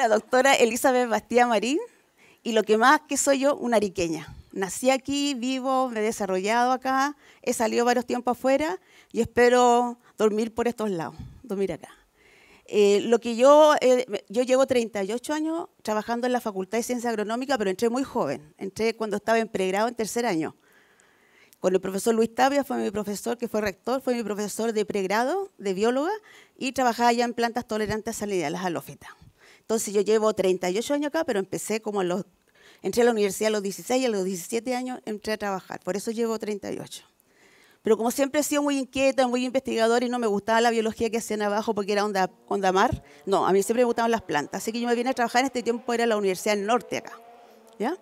la doctora Elizabeth Bastía Marín y lo que más que soy yo, una ariqueña. Nací aquí, vivo, me he desarrollado acá, he salido varios tiempos afuera y espero dormir por estos lados, dormir acá. Eh, lo que yo, eh, yo llevo 38 años trabajando en la Facultad de Ciencias Agronómicas, pero entré muy joven, entré cuando estaba en pregrado en tercer año. Con el profesor Luis Tavia fue mi profesor, que fue rector, fue mi profesor de pregrado, de bióloga, y trabajaba ya en plantas tolerantes a de las alófitas. Entonces yo llevo 38 años acá, pero empecé como a los, entré a la universidad a los 16 y a los 17 años entré a trabajar, por eso llevo 38. Pero como siempre he sido muy inquieta, muy investigadora y no me gustaba la biología que hacían abajo porque era onda, onda mar, no, a mí siempre me gustaban las plantas. Así que yo me vine a trabajar en este tiempo, era la Universidad del Norte acá. ¿Ya?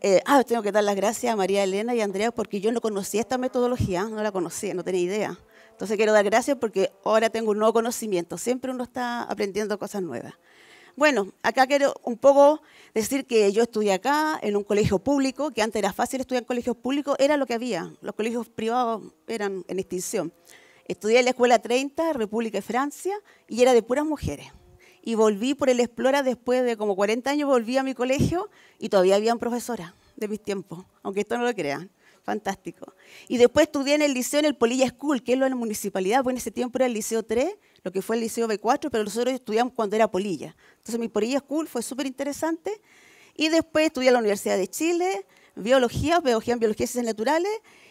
Eh, ah, tengo que dar las gracias a María Elena y a Andrea porque yo no conocía esta metodología, no la conocía, no tenía idea. Entonces quiero dar gracias porque ahora tengo un nuevo conocimiento. Siempre uno está aprendiendo cosas nuevas. Bueno, acá quiero un poco decir que yo estudié acá, en un colegio público, que antes era fácil estudiar en colegios públicos, era lo que había. Los colegios privados eran en extinción. Estudié en la Escuela 30, República de Francia, y era de puras mujeres. Y volví por el Explora después de como 40 años, volví a mi colegio y todavía había una profesora de mis tiempos, aunque esto no lo crean fantástico. Y después estudié en el liceo, en el Polilla School, que es lo de la municipalidad, porque en ese tiempo era el liceo 3, lo que fue el Liceo B4, pero nosotros estudiamos cuando era Polilla. Entonces mi Polilla School fue súper interesante. Y después estudié en la Universidad de Chile, biología, biología en biología y ciencias naturales.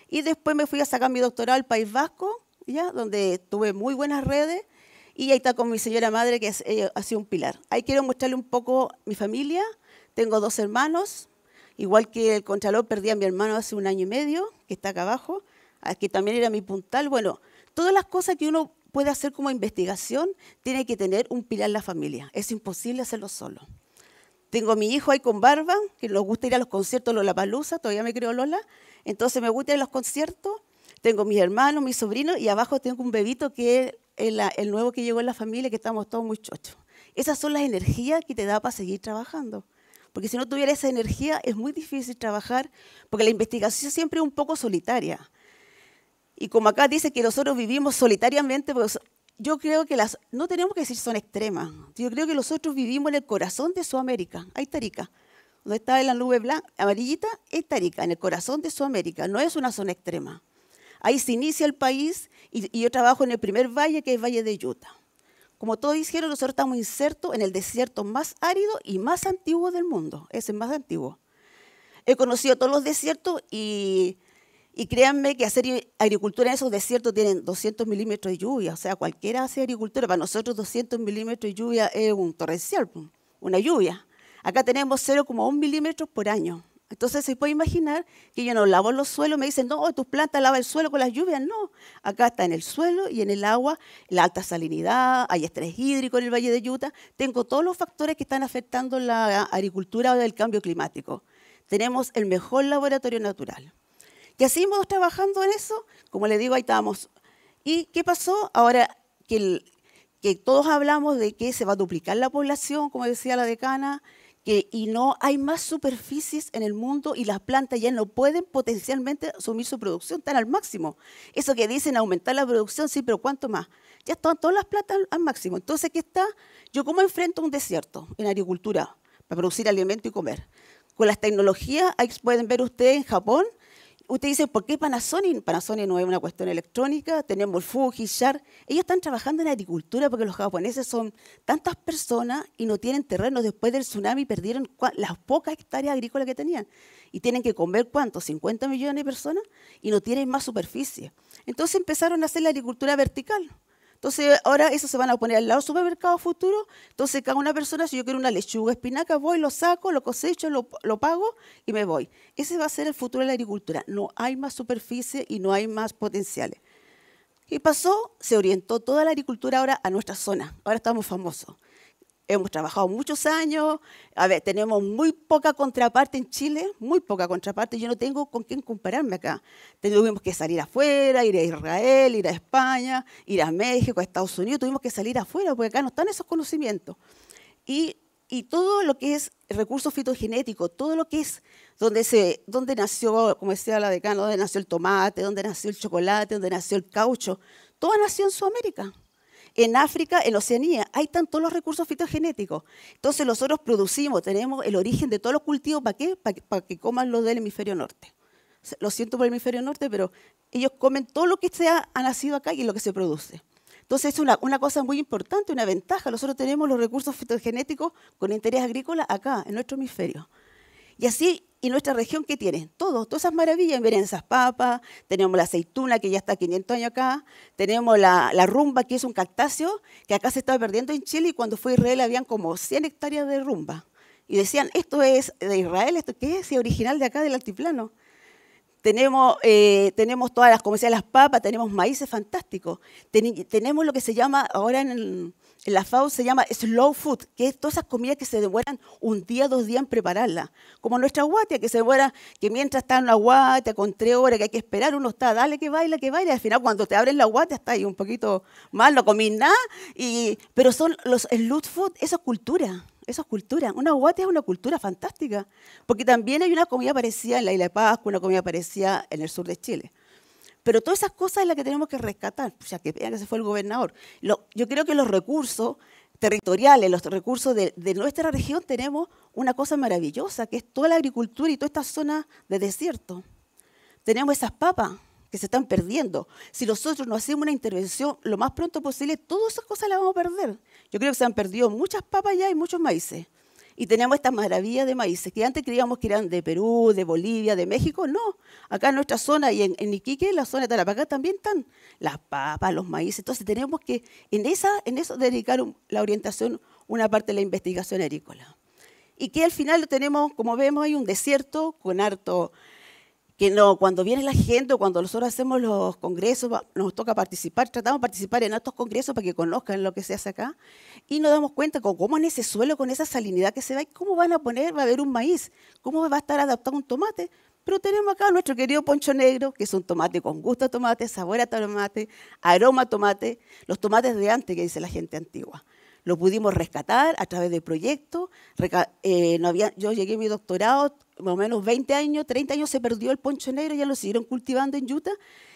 Y después me fui a sacar mi doctorado al País Vasco, ¿ya? donde tuve muy buenas redes. Y ahí está con mi señora madre, que es, eh, ha sido un pilar. Ahí quiero mostrarle un poco mi familia. Tengo dos hermanos. Igual que el Contralor, perdí a mi hermano hace un año y medio, que está acá abajo, que también era mi puntal. Bueno, todas las cosas que uno puede hacer como investigación tiene que tener un pilar en la familia. Es imposible hacerlo solo. Tengo a mi hijo ahí con barba, que nos gusta ir a los conciertos Lola Palusa, todavía me creo Lola. Entonces me gusta ir a los conciertos. Tengo mis hermanos, mis sobrinos y abajo tengo un bebito que es el, el nuevo que llegó en la familia, que estamos todos muy chochos. Esas son las energías que te da para seguir trabajando. Porque si no tuviera esa energía es muy difícil trabajar, porque la investigación siempre es un poco solitaria. Y como acá dice que nosotros vivimos solitariamente, pues yo creo que las, no tenemos que decir son extremas, yo creo que nosotros vivimos en el corazón de Sudamérica, ahí está Rica. donde está la nube blanca, amarillita, es Tarica, en el corazón de Sudamérica, no es una zona extrema. Ahí se inicia el país y, yo trabajo en el primer valle, que es el Valle de Utah. Como todos dijeron, nosotros estamos insertos en el desierto más árido y más antiguo del mundo, es el más antiguo. He conocido todos los desiertos y y créanme que hacer agricultura en esos desiertos tienen 200 milímetros de lluvia, o sea, cualquiera hace agricultura, para nosotros 200 milímetros de lluvia es un torrencial, una lluvia. Acá tenemos 0,1 milímetros por año. Entonces se puede imaginar que yo no lavo los suelos, me dicen, no, tus plantas lavan el suelo con las lluvias. No, acá está en el suelo y en el agua, la alta salinidad, hay estrés hídrico en el Valle de Utah. Tengo todos los factores que están afectando la agricultura o el cambio climático. Tenemos el mejor laboratorio natural. Y así trabajando en eso, como les digo, ahí estábamos. ¿Y qué pasó? Ahora que, que todos hablamos de que se va a duplicar la población, como decía la decana, que, y no hay más superficies en el mundo y las plantas ya no pueden potencialmente asumir su producción tan al máximo. Eso que dicen aumentar la producción, sí, pero ¿cuánto más? Ya están todas las plantas al máximo. Entonces, ¿qué está? Yo cómo enfrento un desierto en agricultura para producir alimento y comer. Con las tecnologías, ahí pueden ver ustedes en Japón, usted dice, ¿por qué Panasonic? Panasonic no es una cuestión electrónica, tenemos Fuji, Sharp. Ellos están trabajando en agricultura porque los japoneses son tantas personas y no tienen terrenos. Después del tsunami perdieron las pocas hectáreas agrícolas que tenían. Y tienen que comer, ¿cuánto? 50 millones de personas y no tienen más superficie. Entonces empezaron a hacer la agricultura vertical. Entonces, ahora eso se van a poner al lado del supermercado futuro. Entonces, cada una persona, si yo quiero una lechuga, espinaca, voy, lo saco, lo cosecho, lo, lo, pago y me voy. Ese va a ser el futuro de la agricultura. No hay más superficie y no hay más potenciales. Y pasó? Se orientó toda la agricultura ahora a nuestra zona. Ahora estamos famosos hemos trabajado muchos años, a ver, tenemos muy poca contraparte en Chile, muy poca contraparte, yo no tengo con quién compararme acá. Tuvimos que salir afuera, ir a Israel, ir a España, ir a México, a Estados Unidos, tuvimos que salir afuera porque acá no están esos conocimientos. Y, todo lo que es recursos fitogenéticos, todo lo que es donde, se, donde nació, como decía la decana, donde nació el tomate, donde nació el chocolate, donde nació el caucho, todo nació en Sudamérica en África, en Oceanía, ahí están todos los recursos fitogenéticos. Entonces nosotros producimos, tenemos el origen de todos los cultivos, ¿para qué? Para que, coman los del hemisferio norte. Lo siento por el hemisferio norte, pero ellos comen todo lo que sea, ha nacido acá y lo que se produce. Entonces es una, una, cosa muy importante, una ventaja. Nosotros tenemos los recursos fitogenéticos con interés agrícola acá, en nuestro hemisferio. Y así y nuestra región, ¿qué tiene? Todo, todas esas maravillas, vienen esas papas, tenemos la aceituna que ya está 500 años acá, tenemos la, rumba que es un cactáceo que acá se estaba perdiendo en Chile y cuando fue Israel habían como 100 hectáreas de rumba. Y decían, esto es de Israel, esto qué es, ¿Es original de acá del altiplano. Tenemos, eh, tenemos todas las, como decía, las papas, tenemos maíces fantásticos, tenemos lo que se llama ahora en... El, en la FAO se llama slow food, que es todas esas comidas que se demoran un día, dos días en prepararlas. Como nuestra guatia, que se demora, que mientras está en la guatia con tres horas que hay que esperar, uno está, dale que baila, que baila, al final cuando te abren la guatia está ahí un poquito mal, no comís nada, pero son los slow food, eso es cultura. Eso es cultura. Una guatia es una cultura fantástica. Porque también hay una comida parecida en la Isla de Pascua, una comida parecida en el sur de Chile. Pero todas esas cosas es las que tenemos que rescatar, o sea, que vean que se fue el gobernador. yo creo que los recursos territoriales, los recursos de, de, nuestra región, tenemos una cosa maravillosa, que es toda la agricultura y toda esta zona de desierto. Tenemos esas papas que se están perdiendo. Si nosotros no hacemos una intervención lo más pronto posible, todas esas cosas las vamos a perder. Yo creo que se han perdido muchas papas ya y muchos maíces y tenemos estas maravillas de maíces que antes creíamos que eran de Perú, de Bolivia, de México. No, acá en nuestra zona y en, Iquique, la zona de Tarapacá también están las papas, los maíces. Entonces tenemos que en, esa, en eso dedicar la orientación, una parte de la investigación agrícola. Y que al final lo tenemos, como vemos, hay un desierto con harto que no, cuando viene la gente o cuando nosotros hacemos los congresos, nos toca participar, tratamos de participar en estos congresos para que conozcan lo que se hace acá, y nos damos cuenta con cómo en ese suelo, con esa salinidad que se ve, cómo van a poner, va a haber un maíz, cómo va a estar adaptado un tomate. Pero tenemos acá nuestro querido poncho negro, que es un tomate con gusto a tomate, sabor a tomate, aroma a tomate, los tomates de antes que dice la gente antigua lo pudimos rescatar a través de proyectos. Eh, no yo llegué a mi doctorado más o menos 20 años, 30 años se perdió el poncho negro, ya lo siguieron cultivando en Utah.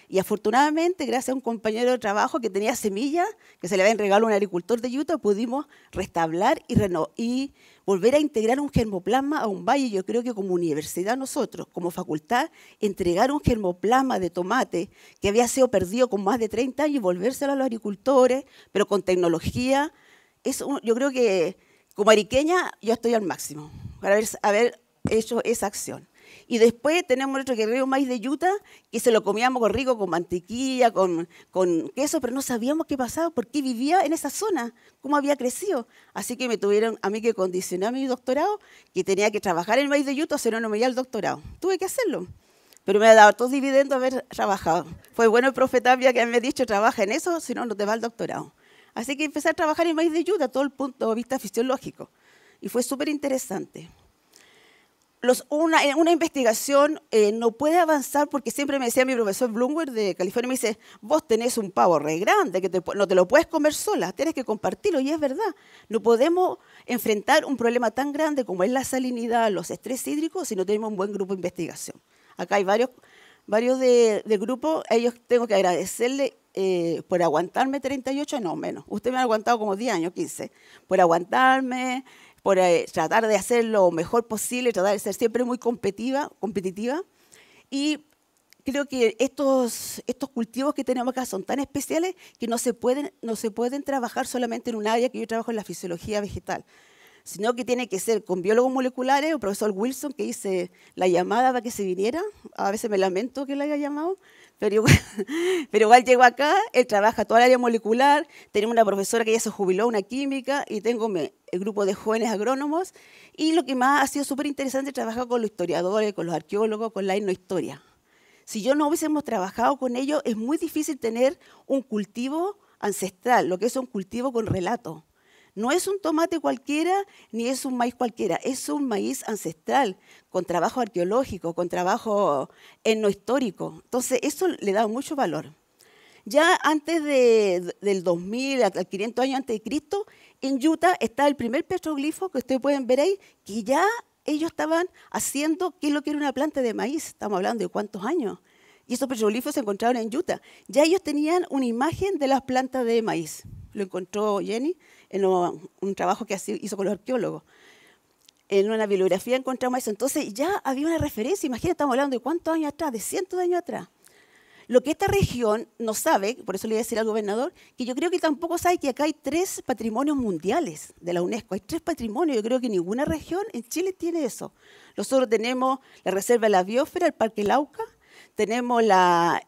Y afortunadamente, gracias a un compañero de trabajo que tenía semillas, que se le había regalado a un agricultor de Utah, pudimos restablar y, y volver a integrar un germoplasma a un valle. Yo creo que como universidad nosotros, como facultad, entregar un germoplasma de tomate que había sido perdido con más de 30 años y volvérselo a los agricultores, pero con tecnología, es yo creo que como ariqueña yo estoy al máximo. Para ver hecho esa acción. Y después tenemos nuestro guerrero maíz de yuta, que se lo comíamos con rico, con mantequilla, con, queso, pero no sabíamos qué pasaba, por qué vivía en esa zona, cómo había crecido. Así que me tuvieron a mí que condicionar mi doctorado, que tenía que trabajar en maíz de yuta, si no, no me iba al doctorado. Tuve que hacerlo. Pero me ha dado todos dividendos haber trabajado. Fue bueno el Profeta que me ha dicho, trabaja en eso, si no, no te va al doctorado. Así que empecé a trabajar en maíz de yuta, todo el punto de vista fisiológico. Y fue súper interesante los, una, investigación eh, no puede avanzar porque siempre me decía mi profesor Bloomberg de California, me dice, vos tenés un pavo re grande, que no te lo puedes comer sola, tienes que compartirlo, y es verdad. No podemos enfrentar un problema tan grande como es la salinidad, los estrés hídricos, si no tenemos un buen grupo de investigación. Acá hay varios, varios de, grupos ellos tengo que agradecerle eh, por aguantarme 38, no menos. Usted me ha aguantado como 10 años, 15, por aguantarme, por eh, tratar de hacer lo mejor posible, tratar de ser siempre muy competitiva, competitiva. Y creo que estos, estos cultivos que tenemos acá son tan especiales que no se, pueden, no se pueden trabajar solamente en un área que yo trabajo en la fisiología vegetal, sino que tiene que ser con biólogos moleculares o profesor Wilson que hice la llamada para que se viniera. A veces me lamento que la haya llamado, pero igual, pero llego acá, él trabaja toda el área molecular, tenemos una profesora que ya se jubiló, una química, y tengo el grupo de jóvenes agrónomos, y lo que más ha sido súper interesante trabajar con los historiadores, con los arqueólogos, con la historia Si yo no hubiésemos trabajado con ellos, es muy difícil tener un cultivo ancestral, lo que es un cultivo con relato. No es un tomate cualquiera ni es un maíz cualquiera, es un maíz ancestral, con trabajo arqueológico, con trabajo etnohistórico. Entonces, eso le da mucho valor. Ya antes del 2000, al 500 años antes de Cristo, en Utah está el primer petroglifo que ustedes pueden ver ahí, que ya ellos estaban haciendo qué es lo que era una planta de maíz. Estamos hablando de cuántos años. Y esos petroglifos se encontraron en Utah. Ya ellos tenían una imagen de las plantas de maíz. Lo encontró Jenny en un trabajo que hizo con los arqueólogos. En una bibliografía encontramos eso. Entonces ya había una referencia, imagínate, estamos hablando de cuántos años atrás, de cientos de años atrás. Lo que esta región no sabe, por eso le voy a decir al gobernador, que yo creo que tampoco sabe que acá hay tres patrimonios mundiales de la UNESCO. Hay tres patrimonios, yo creo que ninguna región en Chile tiene eso. Nosotros tenemos la Reserva de la Biosfera, el Parque Lauca, tenemos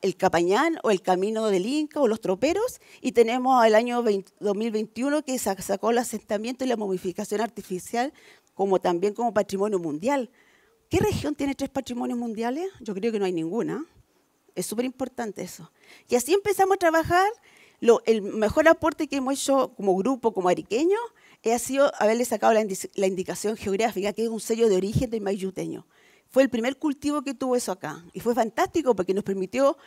el Capañán o el Camino del Inca o los Troperos y tenemos el año 2021 que sacó el asentamiento y la momificación artificial como también como patrimonio mundial. ¿Qué región tiene tres patrimonios mundiales? Yo creo que no hay ninguna. Es súper importante eso. Y así empezamos a trabajar. el mejor aporte que hemos hecho como grupo, como ariqueño, eh, ha sido haberle sacado la, indicación geográfica, que es un sello de origen del mayuteño. Fue el primer cultivo que tuvo eso acá. Y fue fantástico porque nos permitió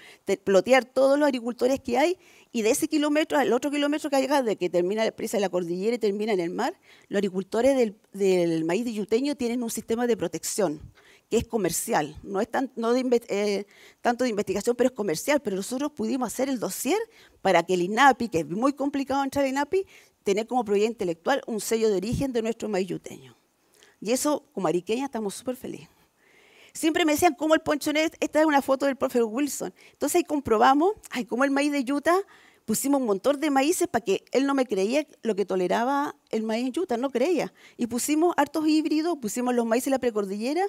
plotear todos los agricultores que hay y de ese kilómetro al otro kilómetro que hay de que termina la presa de la cordillera y termina en el mar, los agricultores del, maíz de yuteño tienen un sistema de protección que es comercial, no es eh, tanto de investigación, pero es comercial, pero nosotros pudimos hacer el dossier para que el INAPI, que es muy complicado entrar al INAPI, tener como propiedad intelectual un sello de origen de nuestro maíz yuteño. Y eso, como ariqueña, estamos súper felices siempre me decían, ¿cómo el ponchonet, Esta es una foto del profe Wilson. Entonces ahí comprobamos, ahí como el maíz de Utah, pusimos un montón de maíces para que él no me creía lo que toleraba el maíz de Utah, no creía. Y pusimos hartos híbridos, pusimos los maíces en la precordillera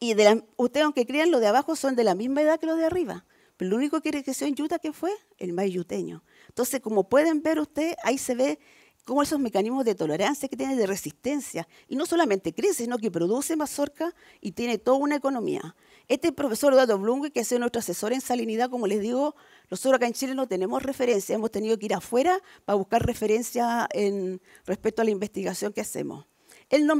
y ustedes aunque crean, los de abajo son de la misma edad que los de arriba. Pero lo único que creció en Utah que fue el maíz yuteño. Entonces, como pueden ver ustedes, ahí se ve como esos mecanismos de tolerancia que tiene, de resistencia, y no solamente crece, sino que produce mazorca y tiene toda una economía. Este profesor Eduardo Blum, que ha sido nuestro asesor en salinidad, como les digo, nosotros acá en Chile no tenemos referencia, hemos tenido que ir afuera para buscar referencia en, respecto a la investigación que hacemos. Él no,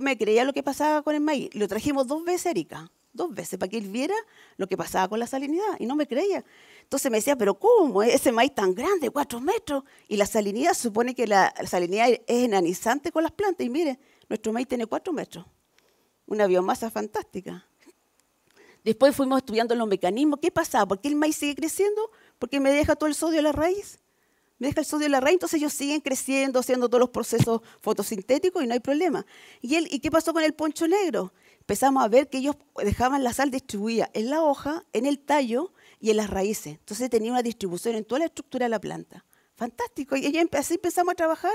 me creía lo que pasaba con el maíz, lo trajimos dos veces, Erika dos veces para que él viera lo que pasaba con la salinidad y no me creía. Entonces me decía, pero ¿cómo? Ese maíz tan grande, cuatro metros. Y la salinidad supone que la salinidad es enanizante con las plantas. Y mire, nuestro maíz tiene cuatro metros. Una biomasa fantástica. Después fuimos estudiando los mecanismos. ¿Qué pasaba? ¿Por qué el maíz sigue creciendo? Porque me deja todo el sodio en la raíz. Me deja el sodio en la raíz, entonces ellos siguen creciendo, haciendo todos los procesos fotosintéticos y no hay problema. ¿Y, ¿Y qué pasó con el poncho negro? empezamos a ver que ellos dejaban la sal distribuida en la hoja, en el tallo y en las raíces. Entonces tenía una distribución en toda la estructura de la planta. Fantástico. Y así empezamos a trabajar.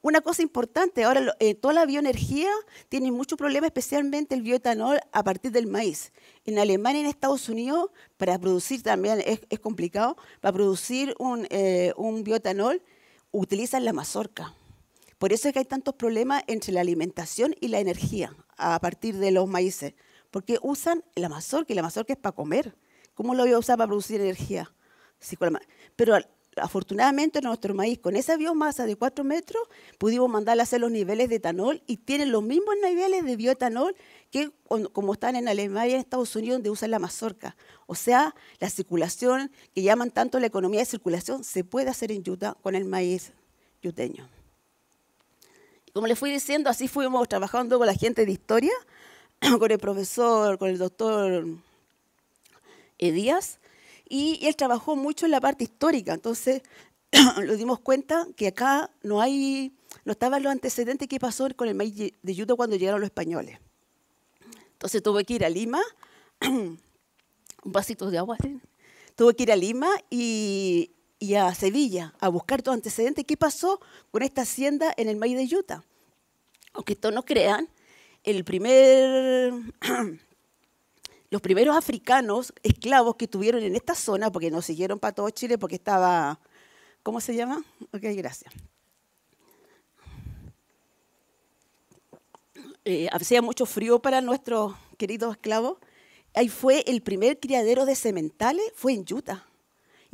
Una cosa importante, ahora eh, toda la bioenergía tiene mucho problemas, especialmente el bioetanol a partir del maíz. En Alemania y en Estados Unidos, para producir también es, complicado, para producir un, eh, un bioetanol utilizan la mazorca por eso es que hay tantos problemas entre la alimentación y la energía a partir de los maíces, porque usan mazorca y la mazorca es para comer. ¿Cómo lo voy a usar para producir energía? Pero afortunadamente nuestro maíz, con esa biomasa de 4 metros, pudimos mandarle a hacer los niveles de etanol y tienen los mismos niveles de bioetanol que como están en Alemania y en Estados Unidos, donde usan la mazorca. O sea, la circulación, que llaman tanto la economía de circulación, se puede hacer en Utah con el maíz yuteño. Como les fui diciendo, así fuimos trabajando con la gente de historia, con el profesor, con el doctor eh, Díaz, y él trabajó mucho en la parte histórica. Entonces, nos dimos cuenta que acá no hay, no estaban los antecedentes que pasó con el maíz de yuto cuando llegaron los españoles. Entonces tuve que ir a Lima, un vasito de agua, tuve que ir a Lima y y a Sevilla a buscar tus antecedente qué pasó con esta hacienda en el maíz de Utah. Aunque esto no crean, el primer, los primeros africanos esclavos que tuvieron en esta zona, porque nos siguieron para todo Chile, porque estaba, ¿cómo se llama? Ok, gracias. Eh, hacía mucho frío para nuestros queridos esclavos. Ahí fue el primer criadero de sementales, fue en Utah.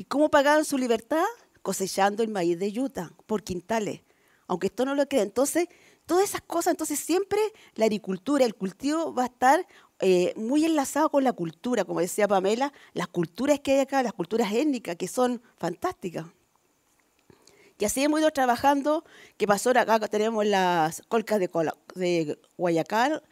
¿Y cómo pagaban su libertad? Cosechando el maíz de Utah por quintales, aunque esto no lo crea. Entonces, todas esas cosas, entonces siempre la agricultura, el cultivo va a estar eh, muy enlazado con la cultura, como decía Pamela, las culturas que hay acá, las culturas étnicas, que son fantásticas. Y así hemos ido trabajando, que pasó acá, tenemos las colcas de, de Guayacal,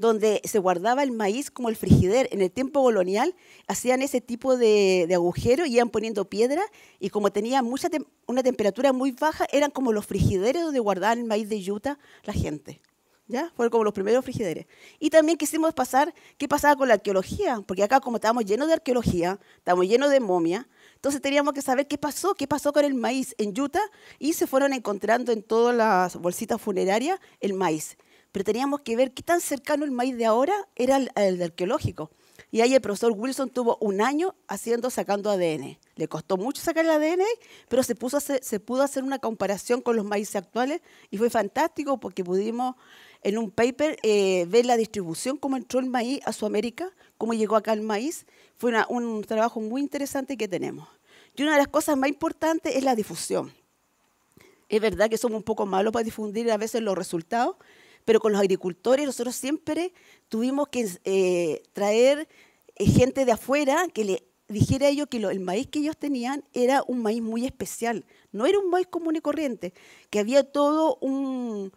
donde se guardaba el maíz como el frigider. En el tiempo colonial hacían ese tipo de, de agujero, iban poniendo piedra y como tenía mucha una temperatura muy baja, eran como los frigideros donde guardaban el maíz de Utah la gente. ¿Ya? Fueron como los primeros frigideros. Y también quisimos pasar qué pasaba con la arqueología, porque acá como estábamos llenos de arqueología, estábamos llenos de momia, entonces teníamos que saber qué pasó, qué pasó con el maíz en Utah y se fueron encontrando en todas las bolsitas funerarias el maíz pero teníamos que ver qué tan cercano el maíz de ahora era el de arqueológico. Y ahí el profesor Wilson tuvo un año haciendo, sacando ADN. Le costó mucho sacar el ADN, pero se, puso se pudo hacer una comparación con los maíces actuales y fue fantástico porque pudimos en un paper eh, ver la distribución, cómo entró el maíz a Sudamérica, cómo llegó acá el maíz. Fue un trabajo muy interesante que tenemos. Y una de las cosas más importantes es la difusión. Es verdad que somos un poco malos para difundir a veces los resultados, pero con los agricultores nosotros siempre tuvimos que eh, traer eh, gente de afuera que le dijera a ellos que el maíz que ellos tenían era un maíz muy especial, no era un maíz común y corriente, que había todo un,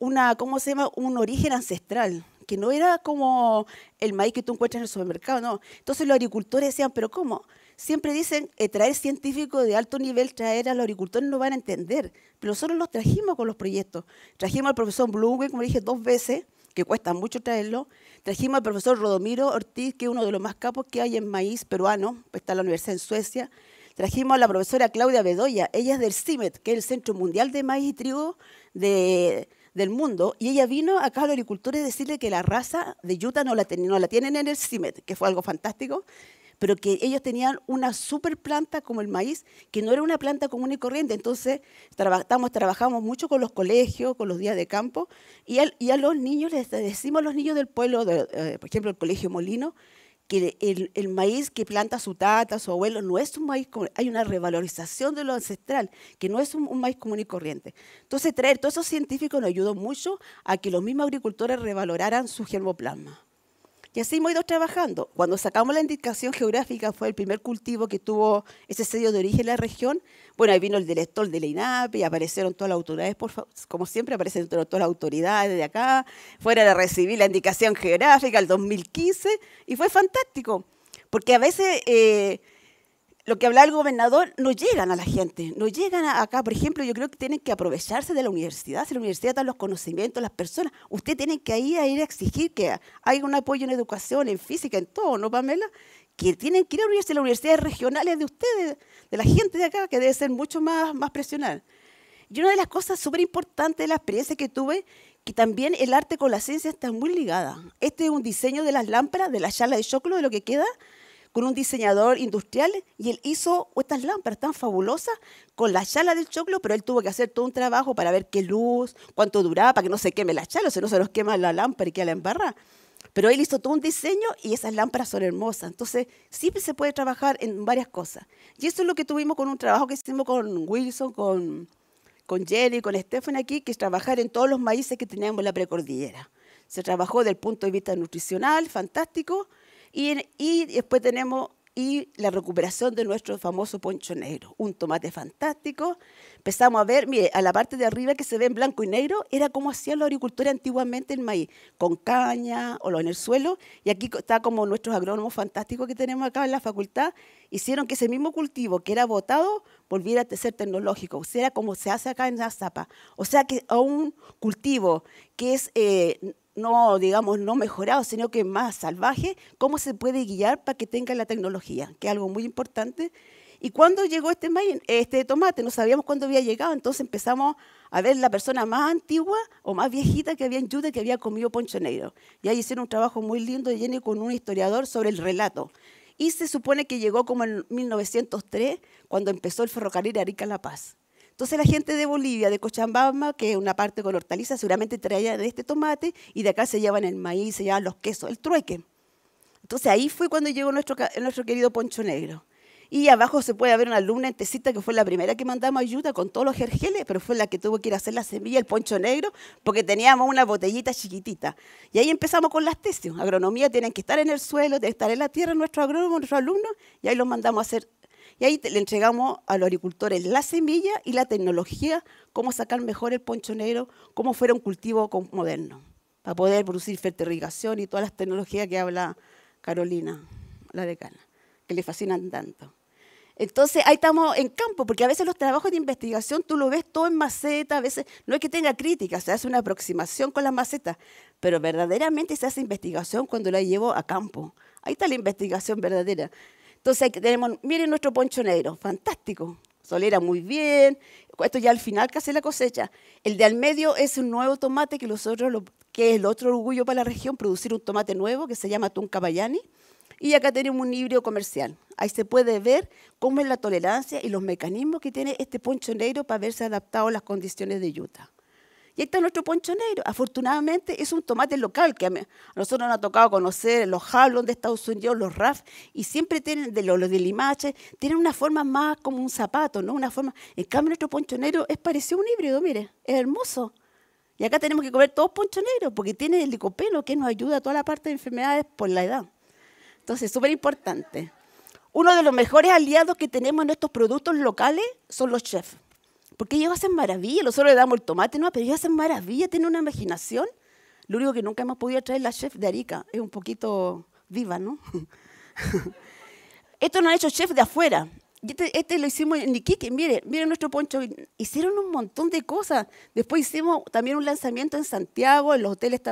una, ¿cómo se llama? un origen ancestral, que no era como el maíz que tú encuentras en el supermercado, no. Entonces los agricultores decían, pero ¿cómo? siempre dicen eh, traer científicos de alto nivel, traer a los agricultores no van a entender. Pero nosotros los trajimos con los proyectos. Trajimos al profesor Blumen, como dije, dos veces, que cuesta mucho traerlo. Trajimos al profesor Rodomiro Ortiz, que es uno de los más capos que hay en maíz peruano, está en la universidad en Suecia. Trajimos a la profesora Claudia Bedoya, ella es del CIMET, que es el Centro Mundial de Maíz y Trigo del mundo, y ella vino acá a los agricultores a decirle que la raza de Utah no la, no la tienen en el CIMET, que fue algo fantástico, pero que ellos tenían una super planta como el maíz, que no era una planta común y corriente. Entonces, trabajamos, trabajamos mucho con los colegios, con los días de campo, y, a los niños les decimos a los niños del pueblo, eh, por ejemplo, el Colegio Molino, que el, maíz que planta su tata, su abuelo, no es un maíz común, hay una revalorización de lo ancestral, que no es un, maíz común y corriente. Entonces, traer todos esos científicos nos ayudó mucho a que los mismos agricultores revaloraran su germoplasma. Y así hemos ido trabajando. Cuando sacamos la indicación geográfica, fue el primer cultivo que tuvo ese sello de origen en la región. Bueno, ahí vino el director de la INAP, y aparecieron todas las autoridades, por favor, como siempre aparecen todas las autoridades de acá, fuera de recibir la indicación geográfica el 2015, y fue fantástico, porque a veces... Eh, lo que habla el gobernador no llegan a la gente, no llegan acá. Por ejemplo, yo creo que tienen que aprovecharse de la universidad, si la universidad da los conocimientos, las personas. Usted tiene que ir a ir a exigir que haya un apoyo en educación, en física, en todo, ¿no, Pamela? Que tienen que ir a las universidades regionales de ustedes, de la gente de acá, que debe ser mucho más, más presionada. Y una de las cosas súper importantes de la experiencia que tuve, que también el arte con la ciencia está muy ligada. Este es un diseño de las lámparas, de la charla de choclo, de lo que queda, con un diseñador industrial y él hizo estas lámparas tan fabulosas con la chala del choclo, pero él tuvo que hacer todo un trabajo para ver qué luz, cuánto duraba, para que no se queme la chala, o si no se nos quema la lámpara y queda la embarra. Pero él hizo todo un diseño y esas lámparas son hermosas. Entonces, siempre se puede trabajar en varias cosas. Y eso es lo que tuvimos con un trabajo que hicimos con Wilson, con, con Jerry, con Stephen aquí, que es trabajar en todos los maíces que teníamos en la precordillera. Se trabajó del punto de vista nutricional, fantástico, y, después tenemos y la recuperación de nuestro famoso poncho negro, un tomate fantástico. Empezamos a ver, mire, a la parte de arriba que se ve en blanco y negro, era como hacían los agricultores antiguamente el maíz, con caña o lo en el suelo, y aquí está como nuestros agrónomos fantásticos que tenemos acá en la facultad, hicieron que ese mismo cultivo que era botado volviera a ser tecnológico, o sea, como se hace acá en la zapa. O sea que a un cultivo que es... Eh, no, digamos, no mejorado, sino que más salvaje, cómo se puede guiar para que tenga la tecnología, que es algo muy importante. Y cuando llegó este, este tomate, no sabíamos cuándo había llegado, entonces empezamos a ver la persona más antigua o más viejita que había en Yuta que había comido ponche negro. Y ahí hicieron un trabajo muy lindo, lleno con un historiador sobre el relato. Y se supone que llegó como en 1903, cuando empezó el ferrocarril Arica-La Paz. Entonces la gente de Bolivia, de Cochabamba, que es una parte con hortaliza, seguramente traían este tomate y de acá se llevan el maíz, se llevan los quesos, el trueque. Entonces ahí fue cuando llegó nuestro, nuestro querido Poncho Negro. Y abajo se puede ver una alumna en Tecita que fue la primera que mandamos ayuda con todos los jergeles, pero fue la que tuvo que ir a hacer la semilla, el poncho negro, porque teníamos una botellita chiquitita. Y ahí empezamos con las tesis. Agronomía tienen que estar en el suelo, tienen que estar en la tierra nuestro agrónomos, nuestros alumnos, y ahí los mandamos a hacer y ahí le entregamos a los agricultores la semilla y la tecnología, cómo sacar mejor el poncho negro, cómo fuera un cultivo moderno, para poder producir fertilización y todas las tecnologías que habla Carolina, la decana, que le fascinan tanto. Entonces ahí estamos en campo, porque a veces los trabajos de investigación tú lo ves todo en maceta, a veces no es que tenga crítica, se hace una aproximación con la maceta pero verdaderamente se hace investigación cuando la llevo a campo. Ahí está la investigación verdadera. Entonces tenemos, miren nuestro poncho negro, fantástico, solera muy bien, esto ya al final casi la cosecha. El de al medio es un nuevo tomate que, nosotros que es el otro orgullo para la región, producir un tomate nuevo que se llama Tuncabayani. Y acá tenemos un híbrido comercial. Ahí se puede ver cómo es la tolerancia y los mecanismos que tiene este poncho negro para haberse adaptado a las condiciones de Utah. Y ahí está nuestro ponchonero Afortunadamente es un tomate local que a, nosotros nos ha tocado conocer, los Hablon de Estados Unidos, los RAF, y siempre tienen, de los, de Limache, tienen una forma más como un zapato, ¿no? Una forma. En cambio, nuestro ponchonero es parecido a un híbrido, mire, es hermoso. Y acá tenemos que comer todos poncho porque tiene el licopeno que nos ayuda a toda la parte de enfermedades por la edad. Entonces, súper importante. Uno de los mejores aliados que tenemos en estos productos locales son los chefs. Porque ellos hacen maravilla, nosotros le damos el tomate, no, pero ellos hacen maravilla, tienen una imaginación. Lo único que nunca hemos podido traer la chef de Arica, es un poquito viva, ¿no? Esto no ha hecho chef de afuera. Este, este, lo hicimos en Iquique, mire, mire nuestro poncho. Hicieron un montón de cosas. Después hicimos también un lanzamiento en Santiago, en los hoteles.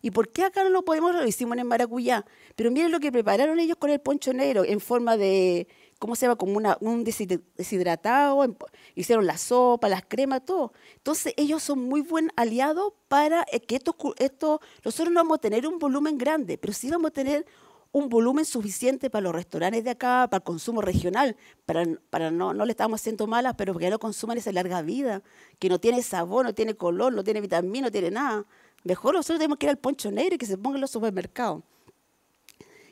¿Y por qué acá no lo podemos? Lo hicimos en Maracuyá. Pero miren lo que prepararon ellos con el poncho negro en forma de, ¿cómo se llama? Como una, un deshidratado, hicieron la sopa, las cremas, todo. Entonces ellos son muy buen aliado para eh, que estos, nosotros no vamos a tener un volumen grande, pero sí vamos a tener un volumen suficiente para los restaurantes de acá, para el consumo regional, para, para no, no le estamos haciendo malas, pero que no consuman esa larga vida, que no tiene sabor, no tiene color, no tiene vitamina, no tiene nada. Mejor nosotros tenemos que ir al poncho negro y que se ponga en los supermercados.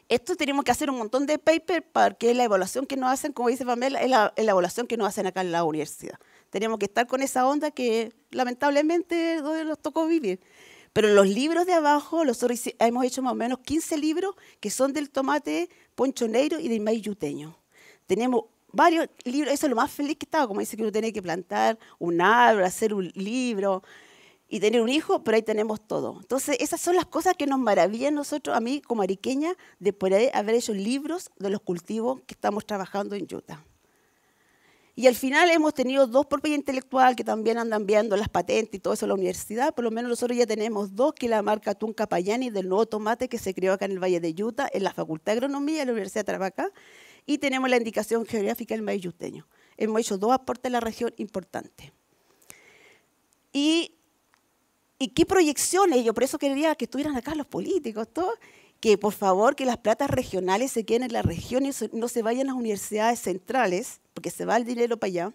Esto tenemos que hacer un montón de papers porque que la evaluación que nos hacen, como dice Pamela, es la, evaluación que nos hacen acá en la universidad. Tenemos que estar con esa onda que lamentablemente nos tocó vivir. Pero los libros de abajo, nosotros hemos hecho más o menos 15 libros que son del tomate ponchoneiro y del maíz yuteño. Tenemos varios libros, eso es lo más feliz que estaba, como dice que uno tiene que plantar un árbol, hacer un libro, y tener un hijo, pero ahí tenemos todo. Entonces, esas son las cosas que nos maravillan nosotros, a mí como ariqueña, de poder haber hecho libros de los cultivos que estamos trabajando en Utah. Y al final hemos tenido dos propiedades intelectuales que también andan viendo las patentes y todo eso en la universidad. Por lo menos nosotros ya tenemos dos, que la marca Tunca Payani del nuevo tomate que se creó acá en el Valle de Utah, en la Facultad de Agronomía de la Universidad de Tarapacá. Y tenemos la indicación geográfica del maíz yuteño. Hemos hecho dos aportes a la región importantes. Y ¿Y qué proyecciones? Yo por eso quería que estuvieran acá los políticos, todos, que por favor que las platas regionales se queden en la región y no se vayan a las universidades centrales, porque se va el dinero para allá.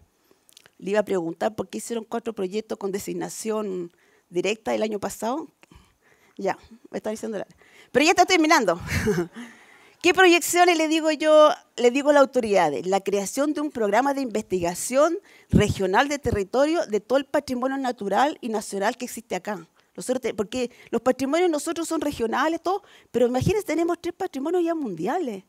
Le iba a preguntar por qué hicieron cuatro proyectos con designación directa el año pasado. Ya, me está diciendo. La... Pero ya está terminando. ¿Qué proyecciones le digo yo, le digo a las autoridades? La creación de un programa de investigación regional de territorio de todo el patrimonio natural y nacional que existe acá. porque los patrimonios nosotros son regionales, todo, pero imagínense, tenemos tres patrimonios ya mundiales.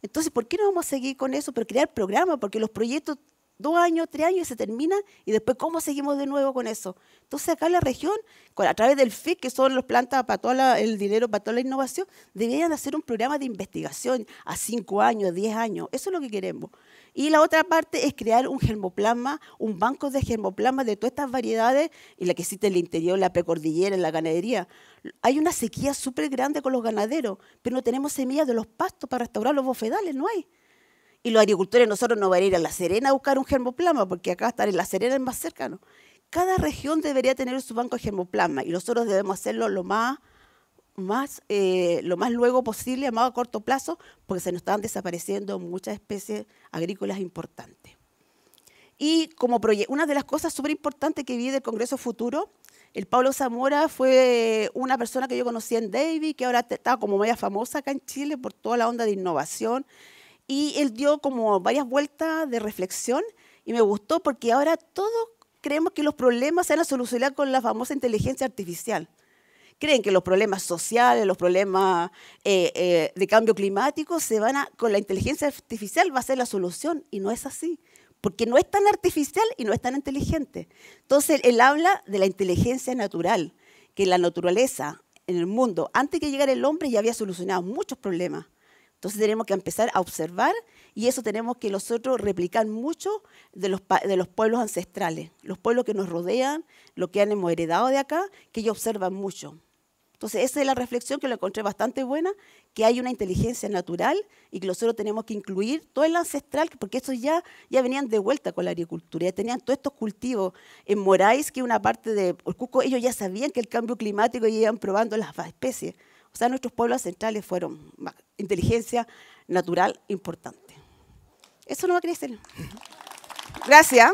Entonces, ¿por qué no vamos a seguir con eso? Para crear programas, porque los proyectos dos años, tres años y se termina, y después cómo seguimos de nuevo con eso. Entonces acá en la región, a través del FIC, que son los plantas para todo el dinero, para toda la innovación, deberían hacer un programa de investigación a cinco años, diez años, eso es lo que queremos. Y la otra parte es crear un germoplasma, un banco de germoplasma de todas estas variedades, y la que existe en el interior, la precordillera, en la ganadería. Hay una sequía súper grande con los ganaderos, pero no tenemos semillas de los pastos para restaurar los bofedales, no hay y los agricultores nosotros no van a ir a La Serena a buscar un germoplasma, porque acá estar en La Serena es más cercano. Cada región debería tener su banco de germoplasma y nosotros debemos hacerlo lo más, más, eh, lo más luego posible, más a corto plazo, porque se nos están desapareciendo muchas especies agrícolas importantes. Y como una de las cosas súper importantes que vi del Congreso Futuro, el Pablo Zamora fue una persona que yo conocí en Davy, que ahora está como media famosa acá en Chile por toda la onda de innovación y él dio como varias vueltas de reflexión y me gustó porque ahora todos creemos que los problemas se van a solucionar con la famosa inteligencia artificial. Creen que los problemas sociales, los problemas eh, eh, de cambio climático, se van con la inteligencia artificial va a ser la solución y no es así porque no es tan artificial y no es tan inteligente. Entonces, él habla de la inteligencia natural, que la naturaleza en el mundo, antes que llegara el hombre, ya había solucionado muchos problemas. Entonces tenemos que empezar a observar y eso tenemos que nosotros replicar mucho de los, pueblos ancestrales, los pueblos que nos rodean, lo que han hemos heredado de acá, que ellos observan mucho. Entonces esa es la reflexión que la encontré bastante buena, que hay una inteligencia natural y que nosotros tenemos que incluir todo el ancestral, porque eso ya, ya venían de vuelta con la agricultura, ya tenían todos estos cultivos. En Morais, que una parte de cuco ellos ya sabían que el cambio climático y iban probando las especies. O sea, nuestros pueblos centrales fueron inteligencia natural importante. Eso no va a crecer. Gracias.